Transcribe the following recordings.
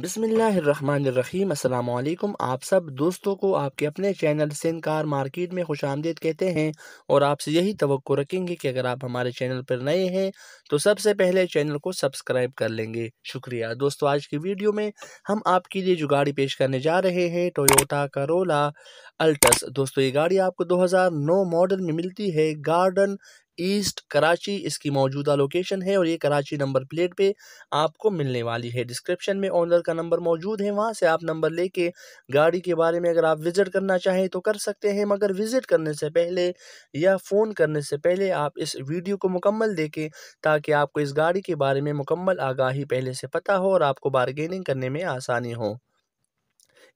बिसमीम अल्लाम आप सब दोस्तों को आपके अपने चैनल सिंध कार मार्केट में खुश आमदीद कहते हैं और आपसे यही तो रखेंगे कि अगर आप हमारे चैनल पर नए हैं तो सबसे पहले चैनल को सब्सक्राइब कर लेंगे शुक्रिया दोस्तों आज की वीडियो में हम आपके लिए जो गाड़ी पेश करने जा रहे हैं टोयोटा करोला अल्टस दोस्तों ये गाड़ी आपको नौ मॉडल में मिलती है गार्डन ईस्ट कराची इसकी मौजूदा लोकेशन है और ये कराची नंबर प्लेट पे आपको मिलने वाली है डिस्क्रिप्शन में ऑनर का नंबर मौजूद है वहाँ से आप नंबर लेके गाड़ी के बारे में अगर आप विज़िट करना चाहें तो कर सकते हैं मगर विज़िट करने से पहले या फ़ोन करने से पहले आप इस वीडियो को मुकम्मल देखें ताकि आपको इस गाड़ी के बारे में मुकम्मल आगाही पहले से पता हो और आपको बारगेनिंग करने में आसानी हो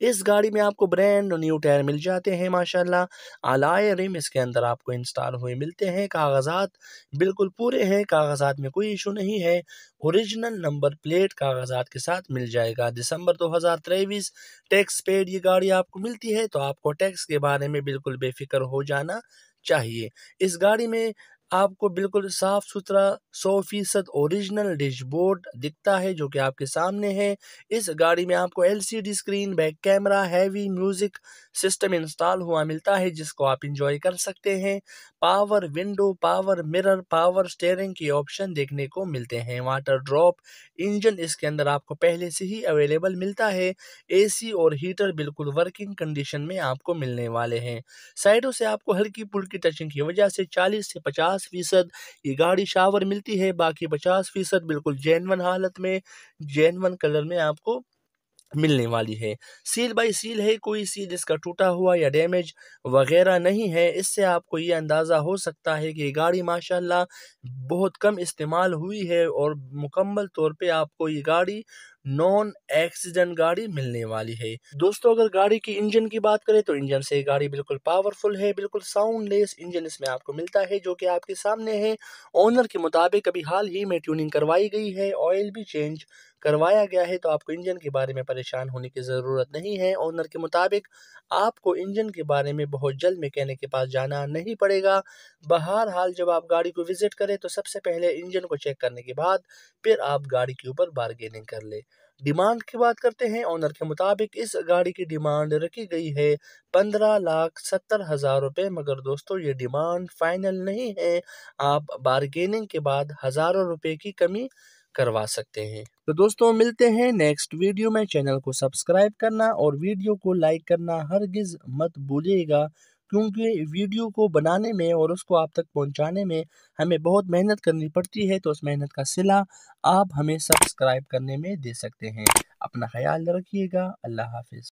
इस गाड़ी में आपको ब्रांड न्यू टायर मिल जाते हैं माशाल्लाह आलाए रिम इसके अंदर आपको इंस्टॉल हुए मिलते हैं कागजात बिल्कुल पूरे हैं कागजात में कोई इशू नहीं है ओरिजिनल नंबर प्लेट कागजात के साथ मिल जाएगा दिसंबर दो हज़ार तेईस टैक्स पेड ये गाड़ी आपको मिलती है तो आपको टैक्स के बारे में बिल्कुल बेफिक्र हो जाना चाहिए इस गाड़ी में आपको बिल्कुल साफ सुथरा सौ फीसद ओरिजिनल डैशबोर्ड दिखता है जो कि आपके सामने है इस गाड़ी में आपको LCD screen back camera heavy music system install हुआ मिलता है जिसको आप इंजॉय कर सकते हैं power window power mirror power steering के ऑप्शन देखने को मिलते हैं वाटर ड्रॉप इंजन इसके अंदर आपको पहले से ही अवेलेबल मिलता है एसी और हीटर बिल्कुल वर्किंग कंडीशन में आपको मिलने वाले हैं साइडों से आपको हल्की पुल्की टचिंग की वजह से 40 से 50 फीसद ये गाड़ी शावर मिलती है बाकी 50 फीसद बिल्कुल जैन हालत में जैन कलर में आपको मिलने वाली है सील बाई सील है कोई सील इसका टूटा हुआ या डैमेज वगैरह नहीं है इससे आपको ये अंदाज़ा हो सकता है कि गाड़ी माशाल्लाह बहुत कम इस्तेमाल हुई है और मुकम्मल तौर पे आपको ये गाड़ी नॉन एक्सीडेंट गाड़ी मिलने वाली है दोस्तों अगर गाड़ी की इंजन की बात करें तो इंजन से गाड़ी बिल्कुल पावरफुल है बिल्कुल साउंडलेस इंजन इसमें आपको मिलता है जो कि आपके सामने है ओनर के मुताबिक अभी हाल ही में ट्यूनिंग करवाई गई है ऑयल भी चेंज करवाया गया है तो आपको इंजन के बारे में परेशान होने की ज़रूरत नहीं है ओनर के मुताबिक आपको इंजन के बारे में बहुत जल्द मैकेनिक के पास जाना नहीं पड़ेगा बहर हाल जब आप गाड़ी को विज़िट करें तो सबसे पहले इंजन को चेक करने के बाद फिर आप गाड़ी के ऊपर बारगेनिंग कर लें डिमांड की बात करते हैं ऑनर के मुताबिक इस गाड़ी की डिमांड रखी गई है पंद्रह लाख सत्तर हज़ार रुपये मगर दोस्तों ये डिमांड फाइनल नहीं है आप बारगेनिंग के बाद हज़ारों रुपये की कमी करवा सकते हैं तो दोस्तों मिलते हैं नेक्स्ट वीडियो में चैनल को सब्सक्राइब करना और वीडियो को लाइक करना गिज मत भूलिएगा क्योंकि वीडियो को बनाने में और उसको आप तक पहुंचाने में हमें बहुत मेहनत करनी पड़ती है तो उस मेहनत का सिला आप हमें सब्सक्राइब करने में दे सकते हैं अपना ख्याल रखिएगा अल्लाह हाफिज़